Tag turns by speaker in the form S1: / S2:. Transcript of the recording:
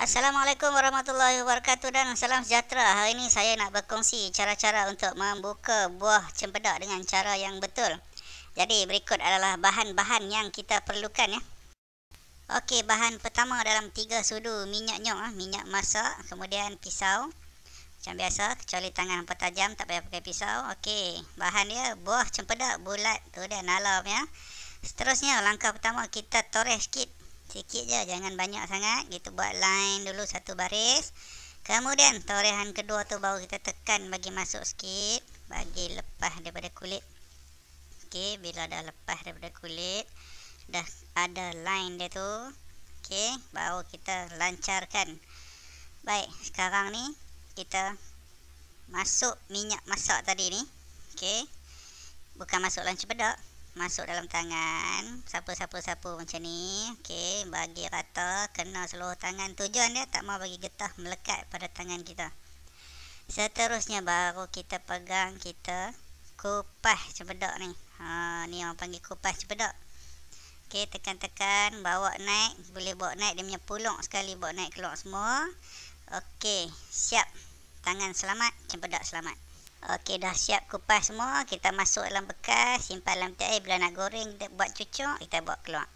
S1: Assalamualaikum warahmatullahi wabarakatuh dan salam sejahtera. Hari ini saya nak berkongsi cara-cara untuk membuka buah cempedak dengan cara yang betul. Jadi berikut adalah bahan-bahan yang kita perlukan ya. Okey, bahan pertama dalam tiga sudu minyak nyok, ah, minyak masak, kemudian pisau. Macam biasa, kecuali tangan hampa tajam, tak payah pakai pisau. Okey, bahan dia buah cempedak bulat tu dia nalam ya. Seterusnya, langkah pertama kita toreh sikit sikit je jangan banyak sangat kita buat line dulu satu baris kemudian torehan kedua tu baru kita tekan bagi masuk sikit bagi lepas daripada kulit Okey, bila dah lepas daripada kulit dah ada line dia tu okey baru kita lancarkan baik sekarang ni kita masuk minyak masak tadi ni Okey, bukan masuk lunch bedak masuk dalam tangan sapu-sapu-sapu macam ni okey bagi rata kena seluruh tangan tujuan dia tak mau bagi getah melekat pada tangan kita seterusnya baru kita pegang kita kupas cempedak ni ha ni orang panggil kupas cempedak okey tekan-tekan bawa naik boleh bawa naik dia punya pulung sekali bawa naik keluar semua okey siap tangan selamat cempedak selamat Okey dah siap kupas semua. Kita masuk dalam bekas. Simpan dalam tiap air. Bila nak goreng, kita buat cucuk. Kita buat keluar.